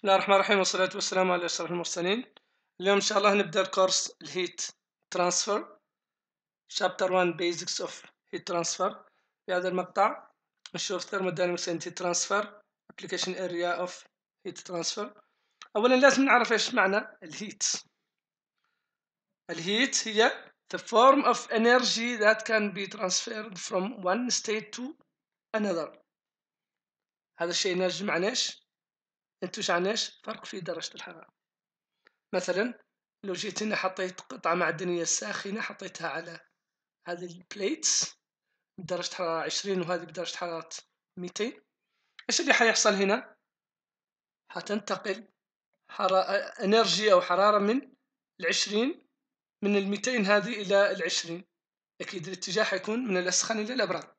بسم الله الرحمن الرحيم والصلاة والسلام على أشرف المرسلين اليوم إن شاء الله نبدأ الكورس الهيت ترانسفر شابتر 1 بيزكس اوف هيت ترانسفر في هذا المقطع نشوف thermodynamics اند هيت ترانسفر ابلكيشن اريا اوف هيت ترانسفر أولا لازم نعرف إيش معنى الهيت الهيت هي the form of energy that can be transferred from one state to another هذا الشيء إيش؟ ايش فرق في درجة الحرارة مثلا لو جيت هنا حطيت قطعة معدنية ساخنة حطيتها على هذه البليتس بدرجة حرارة عشرين وهذه بدرجة حرارة ميتين ايش اللي حيحصل هنا حتنتقل حرارة انرجي او حرارة من العشرين من الميتين هذه الى العشرين اكيد الاتجاه حيكون من الاسخن الى الابرد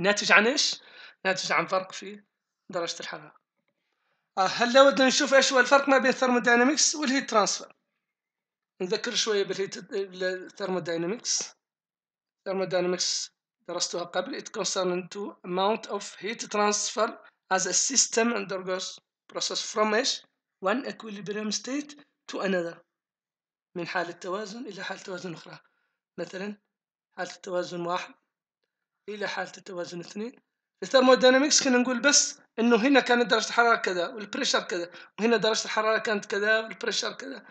ناتج عن ايش ناتج عن فرق في درجة الحرارة آه، هلا ودنا نشوف ايش هو الفرق ما بين الثرموداينامكس والهيت ترانسفير نذكر شويه بالهيت بالثرموداينامكس thermodynamics درستها قبل it concerns to amount of heat transfer as a system undergoes process from ايش one equilibrium state to another من حالة توازن إلى حالة توازن أخرى مثلا حالة التوازن واحد إلى حالة التوازن اثنين في الثرمودينامكس كنا نقول بس انه هنا كانت درجه الحراره كذا والبريشر كذا وهنا درجه الحراره كانت كذا والبريشر كذا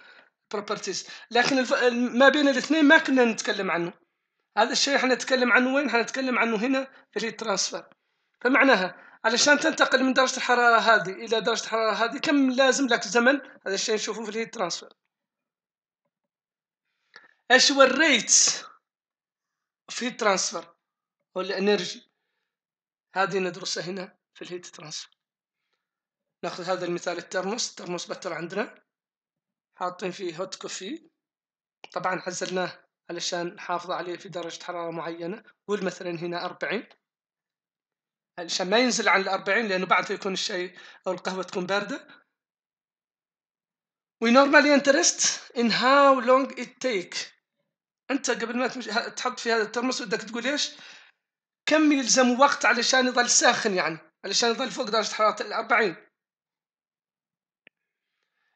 بروبرتيز لكن الف... ما بين الاثنين ما كنا نتكلم عنه هذا الشيء احنا نتكلم عنه وين احنا نتكلم عنه هنا في الهيت ترانسفير فمعناها علشان تنتقل من درجه الحراره هذه الى درجه الحراره هذه كم لازم لك زمن هذا الشيء نشوفه في الهيت ترانسفير ايش هو الريت في ترانسفير والانرجي هذه ندرسها هنا في الهيت ترانسفير ناخذ هذا المثال الترمس ترموس بتر عندنا حاطين فيه هوت كوفي طبعا عزلناه علشان نحافظ عليه في درجة حرارة معينة قول مثلا هنا أربعين علشان ما ينزل عن الأربعين لأنه بعده يكون الشاي أو القهوة تكون باردة We normally interest in how long it take أنت قبل ما تحط في هذا الترمس بدك تقول إيش كم يلزم وقت علشان يظل ساخن يعني علشان يظل فوق درجة حرارة الأربعين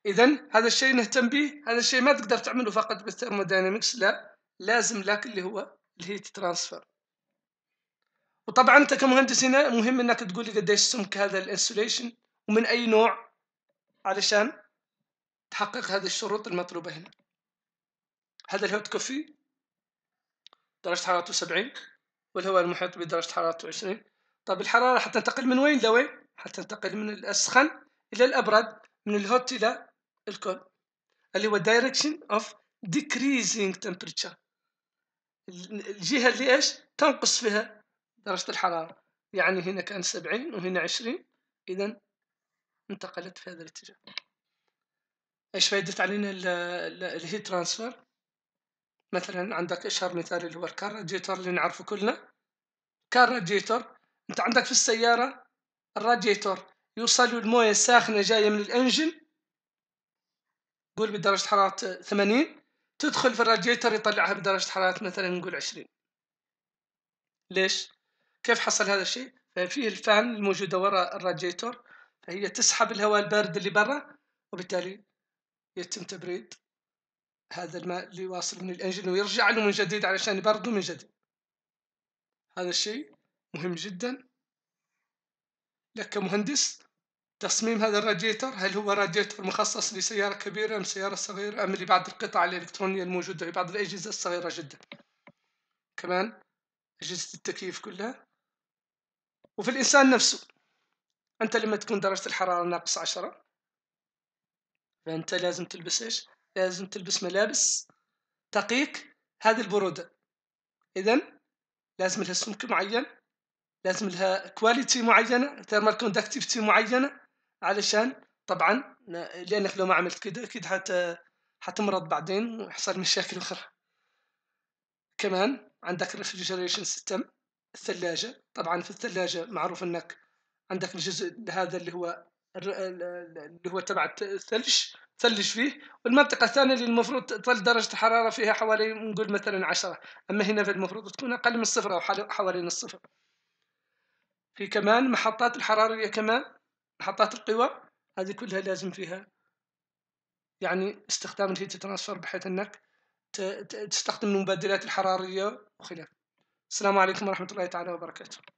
إذا هذا الشيء نهتم به هذا الشيء ما تقدر تعمله فقط بالثيرموداينامكس لا لازم لك اللي هو الهيت ترانسفير وطبعا أنت كمهندس هنا مهم أنك تقول لي قديش سمك هذا الانسوليشن ومن أي نوع علشان تحقق هذه الشروط المطلوبة هنا هذا الهوت كوفي درجة حرارته سبعين والهواء المحيط بدرجة حرارته عشرين طب الحرارة حتنتقل من وين لوين حتنتقل من الأسخن إلى الأبرد من الهوت إلى الكول اللي هو direction of decreasing temperature الجهة اللي إيش تنقص فيها درجة الحرارة يعني هنا كان سبعين وهنا عشرين إذا انتقلت في هذا الاتجاه ايش فايدة علينا الهيت ترانسفير مثلا عندك اشهر مثال اللي هو الكارجيتر اللي نعرفه كلنا كارجيتر انت عندك في السياره الراديتور يوصل له المويه الساخنه جايه من الانجن قول بدرجه حراره ثمانين تدخل في الراديتور يطلعها بدرجه حراره مثلا نقول عشرين ليش كيف حصل هذا الشيء فيه الفان الموجوده وراء الراديتور فهي تسحب الهواء البارد اللي برا وبالتالي يتم تبريد هذا الماء اللي واصل من الانجن ويرجع له من جديد علشان يبرده من جديد هذا الشيء مهم جدا لك كمهندس تصميم هذا الراديتر هل هو راديتر مخصص لسيارة كبيرة أم سيارة صغيرة أم لبعض القطع الإلكترونية الموجودة لبعض الأجهزة الصغيرة جدا كمان أجهزة التكييف كلها وفي الإنسان نفسه أنت لما تكون درجة الحرارة ناقص عشرة فأنت لازم تلبس إيش لازم تلبس ملابس تقيك هذه البرودة إذا لازم لها سمك معين لازم لها كواليتي معينه ثيرمال كوندكتيفيتي معينه علشان طبعا لانك لو ما عملت كده اكيد حت حتمرض بعدين ويحصل مشاكل اخرى كمان عندك الريفريجريشن سيستم الثلاجه طبعا في الثلاجه معروف انك عندك الجزء هذا اللي هو اللي هو تبع الثلج ثلج فيه والمنطقة الثانية اللي المفروض تظل درجة الحرارة فيها حوالي نقول مثلا عشرة أما هنا في المفروض تكون أقل من الصفر أو حوالين الصفر في كمان محطات الحرارية كمان محطات القوى هذه كلها لازم فيها يعني استخدام الهيت ترانسفير بحيث انك تستخدم المبادلات الحرارية وخلافه السلام عليكم ورحمة الله تعالى وبركاته